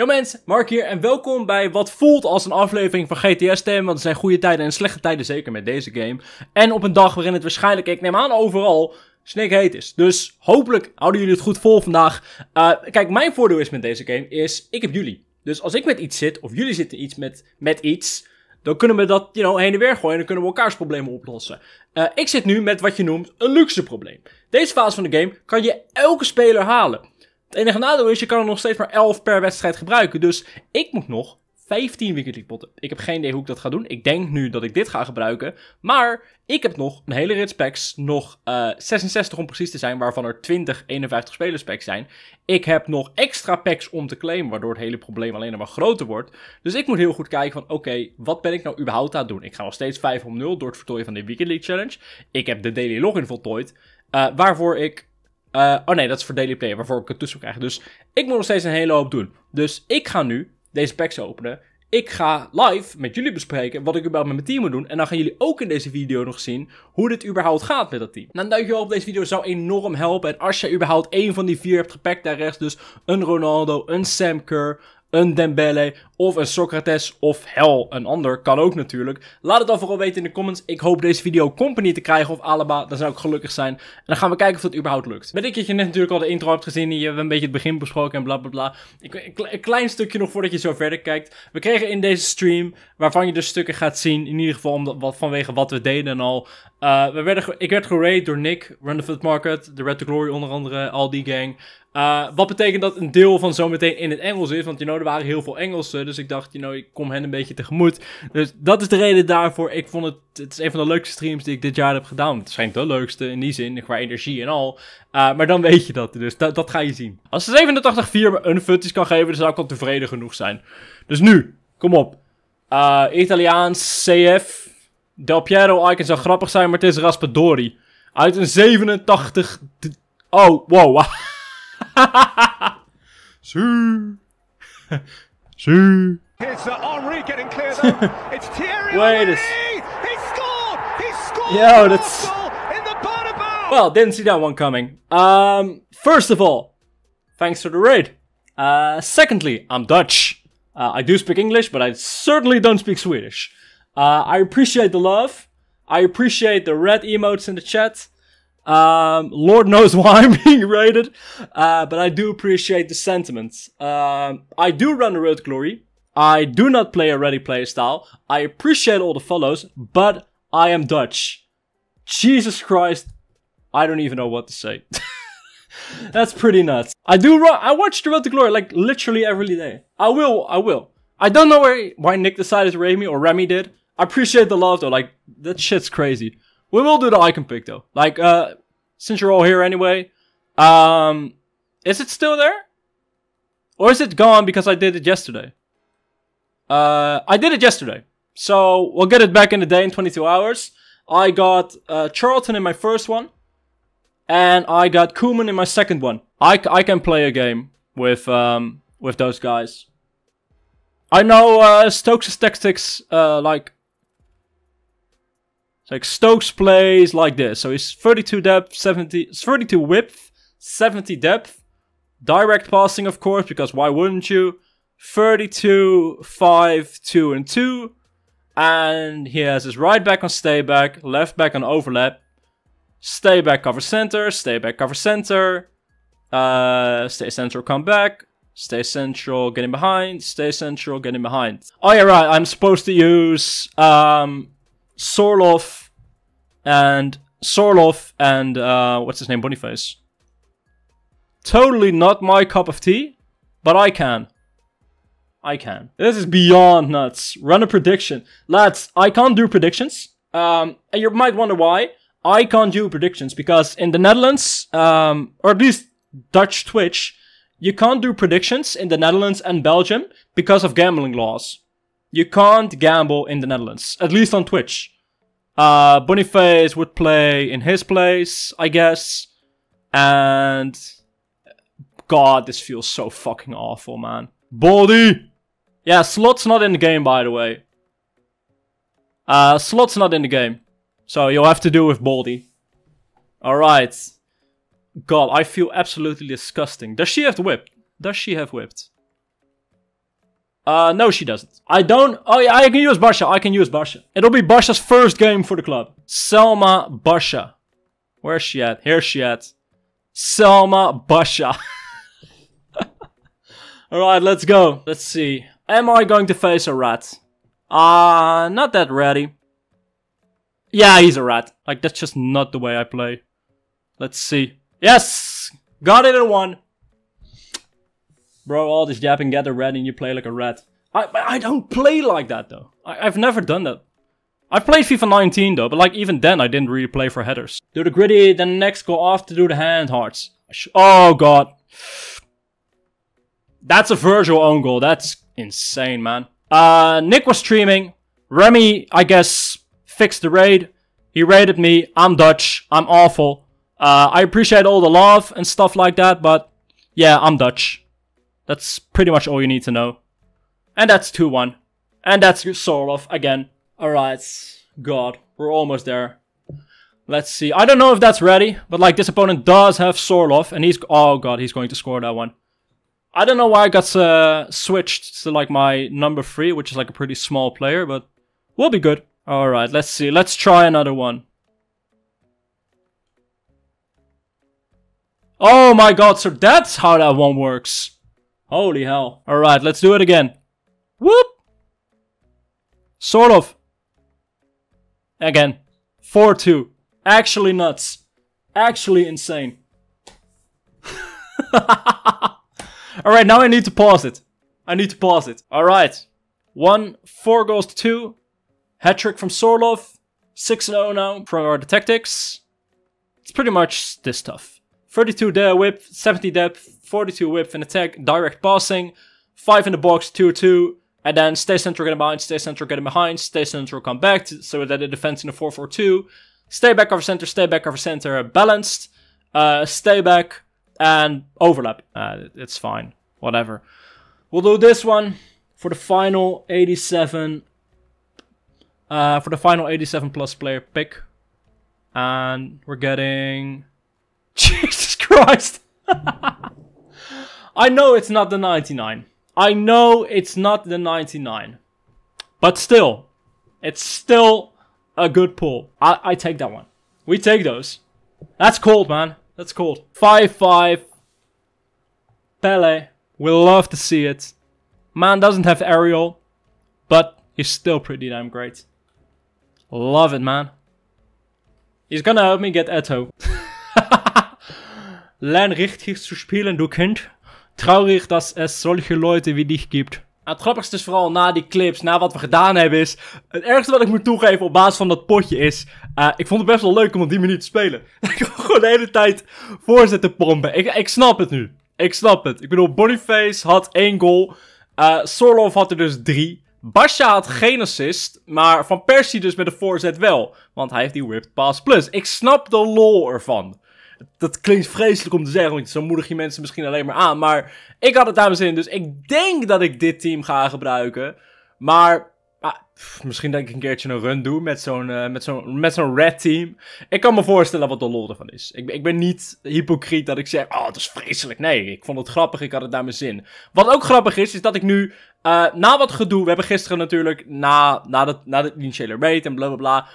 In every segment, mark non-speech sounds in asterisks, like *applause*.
Yo mensen, Mark hier en welkom bij wat voelt als een aflevering van GTS Tem. Want er zijn goede tijden en slechte tijden, zeker met deze game. En op een dag waarin het waarschijnlijk, ik neem aan overal, heet is. Dus hopelijk houden jullie het goed vol vandaag. Eh, kijk, mijn voordeel is met deze game is, ik heb jullie. Dus als ik met iets zit, of jullie zitten iets met, met iets, dan kunnen we dat you know, heen en weer gooien en dan kunnen we elkaars problemen oplossen. Eh, ik zit nu met wat je noemt een luxe probleem. Deze fase van de game kan je elke speler halen. Het enige nadeel is, je kan er nog steeds maar 11 per wedstrijd gebruiken. Dus ik moet nog 15 weekly potten. Ik heb geen idee hoe ik dat ga doen. Ik denk nu dat ik dit ga gebruiken. Maar ik heb nog een hele rits packs. Nog 66 eh, om precies te zijn, waarvan er 20 51 spelers zijn. Ik heb nog extra packs om te claimen, waardoor het hele probleem alleen maar groter wordt. Dus ik moet heel goed kijken van, oké, wat ben ik nou überhaupt aan het doen? Ik ga nog steeds 5 om 0 door het voltooien van de weekly Challenge. Ik heb de Daily Login voltooid, eh, waarvoor ik eh, oh nee, dat is voor Daily Player, waarvoor ik het toezoek krijg. Dus ik moet nog steeds een hele hoop doen. Dus ik ga nu deze packs openen. Ik ga live met jullie bespreken wat ik überhaupt met mijn team moet doen. En dan gaan jullie ook in deze video nog zien hoe dit überhaupt gaat met dat team. Nou, een op deze video zou enorm helpen. En als je überhaupt één van die vier hebt gepakt daar rechts, dus een Ronaldo, een Sam Kerr, een Dembele of een Socrates of hel een ander. Kan ook natuurlijk. Laat het dan vooral weten in de comments. Ik hoop deze video company te krijgen of Alaba. Dan zou ik gelukkig zijn. En dan gaan we kijken of dat überhaupt lukt. Weet ik dat je net natuurlijk al de intro hebt gezien. je hebt een beetje het begin besproken en bla bla bla. een klein stukje nog voordat je zo verder kijkt. We kregen in deze stream, waarvan je dus stukken gaat zien. In ieder geval omdat, wat, vanwege wat we deden en al. Eh, we werden, ik werd geraid door Nick, Run the Market, The Red to Glory onder andere, al die gang. Eh, wat betekent dat een deel van zometeen in het Engels is. Want je you waren heel veel Engelsen. Dus ik dacht, you know, ik kom hen een beetje tegemoet. Dus dat is de reden daarvoor. Ik vond het, het is een van de leukste streams die ik dit jaar heb gedaan. Het schijnt de leukste in die zin, qua energie en al. Eh, maar dan weet je dat, dus dat, dat ga je zien. Als ze 87-4 een futis kan geven, dan zou ik al tevreden genoeg zijn. Dus nu, kom op. Eh, Italiaans, CF. Del Piero oh, Icon zou grappig zijn, maar het is Raspadori. Uit een 87... Oh, wow. *laughs* Shoo. Here's uh, Henri getting cleared. *laughs* it's Thierry Wait a He scored! He scored! Yo, that's... Well, didn't see that one coming. Um, first of all, thanks for the raid. Uh, secondly, I'm Dutch. Uh, I do speak English, but I certainly don't speak Swedish. Uh, I appreciate the love. I appreciate the red emotes in the chat. Um, Lord knows *laughs* why I'm being rated, uh, but I do appreciate the sentiments. Um, I do run the road glory. I do not play a ready player style. I appreciate all the follows, but I am Dutch. Jesus Christ, I don't even know what to say. *laughs* That's pretty nuts. I do run. I watch the road to glory like literally every day. I will. I will. I don't know why Nick decided to raid me or Remy did. I appreciate the love though. Like that shit's crazy. We will do the icon pick though. Like, uh, since you're all here anyway, um, is it still there? Or is it gone because I did it yesterday? Uh, I did it yesterday. So we'll get it back in a day in 22 hours. I got uh, Charlton in my first one. And I got Kuman in my second one. I, I can play a game with um, with those guys. I know uh, Stokes' tactics, uh, like, like Stokes plays like this. So he's 32 depth, 70, 32 width, 70 depth. Direct passing, of course, because why wouldn't you? 32, 5, 2, and 2. And he has his right back on stay back, left back on overlap, stay back cover center, stay back cover center, uh, stay central come back, stay central getting behind, stay central getting behind. Oh yeah, right, I'm supposed to use um, Sorloff and Sorloff and uh, what's his name, Boniface. Totally not my cup of tea, but I can. I can. This is beyond nuts. Run a prediction, lads. I can't do predictions. Um, and you might wonder why I can't do predictions because in the Netherlands, um, or at least Dutch Twitch, you can't do predictions in the Netherlands and Belgium because of gambling laws. You can't gamble in the Netherlands, at least on Twitch. Uh, Boniface would play in his place, I guess. And God, this feels so fucking awful, man. Body! Yeah, Slot's not in the game, by the way. Uh, Slot's not in the game. So you'll have to do with Baldy. Alright. God, I feel absolutely disgusting. Does she have the whip? Does she have whipped? Uh, no, she doesn't. I don't. Oh, yeah, I can use Basha. I can use Basha. It'll be Basha's first game for the club. Selma Basha. Where's she at? here she at. Selma Basha. *laughs* Alright, let's go. Let's see. Am I going to face a rat? Ah, uh, not that ready. Yeah, he's a rat. Like, that's just not the way I play. Let's see. Yes! Got it in one. Bro, all this yapping, get a rat and you play like a rat. I, I don't play like that though. I, I've never done that. I've played FIFA 19 though, but like even then I didn't really play for headers. Do the gritty, then next go off to do the hand hearts. Oh god. That's a Virgil own goal. That's insane, man. Uh, Nick was streaming. Remy, I guess, fixed the raid. He raided me. I'm Dutch. I'm awful. Uh, I appreciate all the love and stuff like that, but yeah, I'm Dutch. That's pretty much all you need to know. And that's 2-1. And that's Sorov again. Alright, god, we're almost there. Let's see. I don't know if that's ready, but like this opponent does have Sorlov, and he's oh god, he's going to score that one. I don't know why I got uh, switched to like my number three, which is like a pretty small player, but we'll be good. All right, let's see. Let's try another one. Oh my god, so that's how that one works. Holy hell. Alright, let's do it again. Whoop! Sort of. Again. 4-2. Actually nuts. Actually insane. *laughs* Alright, now I need to pause it. I need to pause it. Alright. One, four goes to two. Hat trick from Sorlov. 6-0 now from our tactics. It's pretty much this stuff. 32 depth, whip, 70 depth, 42 whip and attack, direct passing, 5 in the box, 2-2, and then stay central, get him behind, stay central, get him behind, stay central, come back, so that the defense in the 4-4-2, stay back over center, stay back over center, balanced, uh, stay back, and overlap. Uh, it's fine, whatever. We'll do this one for the final 87, uh, for the final 87 plus player pick. And we're getting... *laughs* Jesus Christ! *laughs* I know it's not the 99. I know it's not the 99. But still, it's still a good pull. I, I take that one. We take those. That's cold, man. That's cold. 5-5. Pele. We love to see it. Man doesn't have aerial, but he's still pretty damn great. Love it, man. He's gonna help me get Eto. *laughs* Lern richtig zu spielen, du Kind. traurig, dat es solche Leute wie dich gibt. Nou, het grappigste is vooral na die clips, na wat we gedaan hebben, is. Het ergste wat ik moet toegeven op basis van dat potje is. Eh, ik vond het best wel leuk om op die manier te spelen. *laughs* ik kon gewoon de hele tijd voorzetten pompen. Ik, ik snap het nu. Ik snap het. Ik bedoel, Boniface had één goal. Uh, Sorlof had er dus drie. Basha had geen assist, maar Van Persie dus met de voorzet wel. Want hij heeft die whipped pass plus. Ik snap de lol ervan dat klinkt vreselijk om te zeggen, want zo moedig je mensen misschien alleen maar aan. Maar ik had het daar mijn zin, dus ik denk dat ik dit team ga gebruiken. Maar ah, misschien dat ik een keertje een run doe met zo'n eh, met zo'n met red team. Ik kan me voorstellen wat de lol ervan is. Ik, ik ben niet hypocriet dat ik zeg, oh, dat is vreselijk. Nee, ik vond het grappig, ik had het daar mijn zin. Wat ook grappig is, is dat ik nu, eh, na wat gedoe, we hebben gisteren natuurlijk, na, na, dat, na de initiële raid en bla bla bla,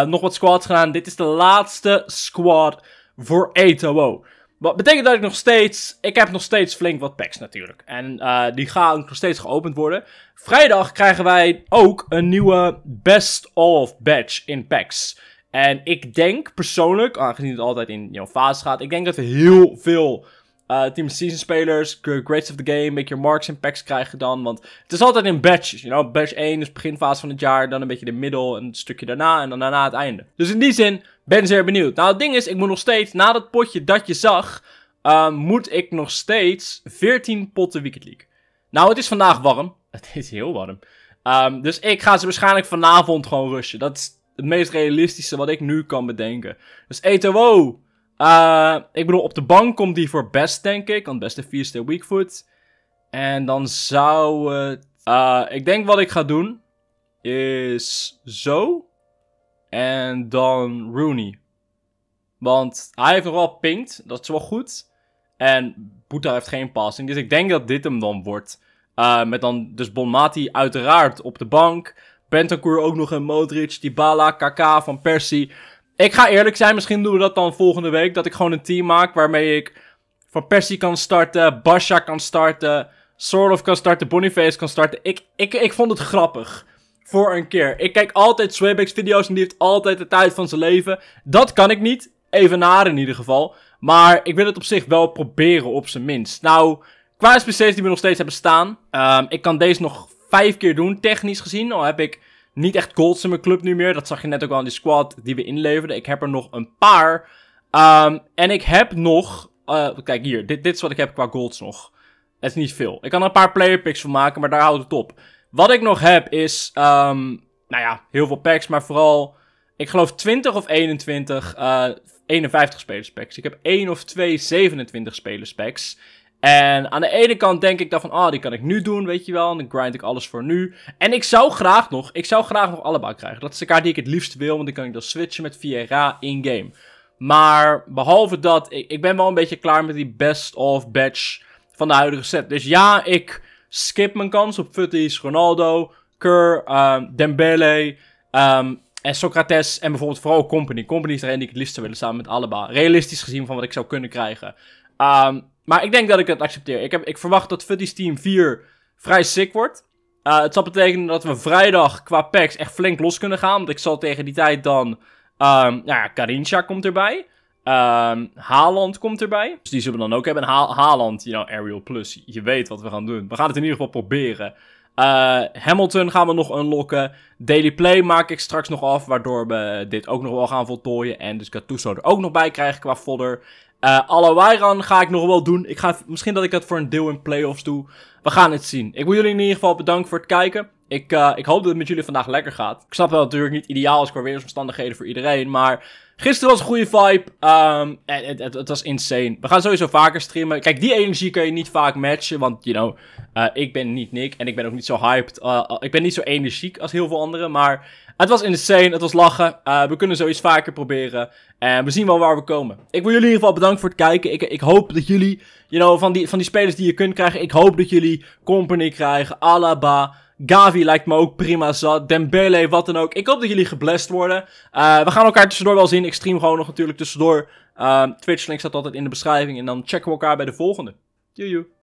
eh, nog wat squads gedaan. Dit is de laatste squad voor ETO. Wat betekent dat ik nog steeds. Ik heb nog steeds flink wat packs natuurlijk. En eh, die gaan nog steeds geopend worden. Vrijdag krijgen wij ook een nieuwe Best of Badge in packs. En ik denk persoonlijk, aangezien het altijd in jouw fase gaat, ik denk dat we heel veel uh, team season spelers, grades of the game, een beetje marks en packs krijgen dan. Want het is altijd in batches, you know. Batch 1 is beginfase van het jaar, dan een beetje de middel, een stukje daarna en dan daarna het einde. Dus in die zin ben zeer benieuwd. Nou, het ding is, ik moet nog steeds, na dat potje dat je zag, ehm, moet ik nog steeds 14 potten Weekend League. Nou, het is vandaag warm. *laughs* Het is heel warm. Ehm, dus ik ga ze waarschijnlijk vanavond gewoon rushen. Dat is het meest realistische wat ik nu kan bedenken. Dus ETO, eh, ik bedoel, op de bank komt die voor best, denk ik. Want beste de vierste weakfoot. En dan zou het... Eh, ik denk wat ik ga doen is zo. En dan Rooney. Want hij heeft nogal wel pinkt. Dat is wel goed. En Boeta heeft geen passing. Dus ik denk dat dit hem dan wordt. Eh, met dan dus Bonmati uiteraard op de bank. Bentancur ook nog een Modric. Dybala, KK, Van Persie. Ik ga eerlijk zijn, misschien doen we dat dan volgende week. Dat ik gewoon een team maak waarmee ik Van Persie kan starten, Basha kan starten, Sorlof kan starten, Boniface kan starten. Ik, ik, ik vond het grappig. Voor een keer. Ik kijk altijd Swayback's video's en die heeft altijd de tijd van zijn leven. Dat kan ik niet. Even naar in ieder geval. Maar ik wil het op zich wel proberen, op zijn minst. Nou, qua SPC's die we nog steeds hebben staan. Ehm, ik kan deze nog vijf keer doen, technisch gezien. Al heb ik niet echt goals in mijn club nu meer. Dat zag je net ook al in die squad die we inleverden. Ik heb er nog een paar. Um, en ik heb nog... Eh, kijk hier, dit, dit is wat ik heb qua golds nog. Het is niet veel. Ik kan er een paar player picks van maken, maar daar houdt het op. Wat ik nog heb is... Um, nou ja, heel veel packs, maar vooral... Ik geloof 20 of 21, uh, 51 spelerspacks. packs. Ik heb 1 of 2 27 spelerspacks. packs. En aan de ene kant denk ik dan van, ah, die kan ik nu doen, weet je wel. En dan grind ik alles voor nu. En ik zou graag nog, ik zou graag nog allebei krijgen. Dat is de kaart die ik het liefst wil, want dan kan ik dan switchen met Viera in-game. Maar behalve dat, ik, ik, ben wel een beetje klaar met die best of batch van de huidige set. Dus ja, ik skip mijn kans op Futties, Ronaldo, Kerr, ehm, Dembele ehm, en Socrates. En bijvoorbeeld vooral Company. Company is erheen die ik het liefst zou willen samen met Alaba. Realistisch gezien van wat ik zou kunnen krijgen. Ehm, maar ik denk dat ik het accepteer. Ik, heb, ik verwacht dat Fuddy's Team 4 vrij sick wordt. Eh, het zal betekenen dat we vrijdag qua packs echt flink los kunnen gaan. Want ik zal tegen die tijd dan... Um, nou ja, Karincha komt erbij. Um, Haaland komt erbij. Dus die zullen we dan ook hebben. Haaland, you know, Ariel Plus. Je weet wat we gaan doen. We gaan het in ieder geval proberen. Eh, Hamilton gaan we nog unlocken. Daily Play maak ik straks nog af. Waardoor we dit ook nog wel gaan voltooien. En dus Gattuso er ook nog bij krijgen qua fodder. Uh, eh, Alawairan ga ik nog wel doen. Ik ga, misschien dat ik dat voor een deel in playoffs doe. We gaan het zien. Ik wil jullie in ieder geval bedanken voor het kijken. Ik, uh, ik hoop dat het met jullie vandaag lekker gaat. Ik snap wel dat natuurlijk niet ideaal is qua weersomstandigheden voor iedereen. Maar gisteren was een goede vibe. Um, het, het, was insane. We gaan sowieso vaker streamen. Kijk, die energie kun je niet vaak matchen. Want, you know, uh, ik ben niet Nick. En ik ben ook niet zo hyped. ik ben niet zo energiek als heel veel anderen. Maar het was insane, het was lachen. Eh, we kunnen zoiets vaker proberen. En we zien wel waar we komen. Ik wil jullie in ieder geval bedanken voor het kijken. Ik, ik hoop dat jullie, you know, van die, van die spelers die je kunt krijgen. Ik hoop dat jullie Company krijgen, Alaba... Gavi lijkt me ook prima zat. Dembele, wat dan ook. Ik hoop dat jullie geblest worden. Eh, we gaan elkaar tussendoor wel zien. Ik stream gewoon nog natuurlijk tussendoor. Uh, Twitch link staat altijd in de beschrijving. En dan checken we elkaar bij de volgende. Doei.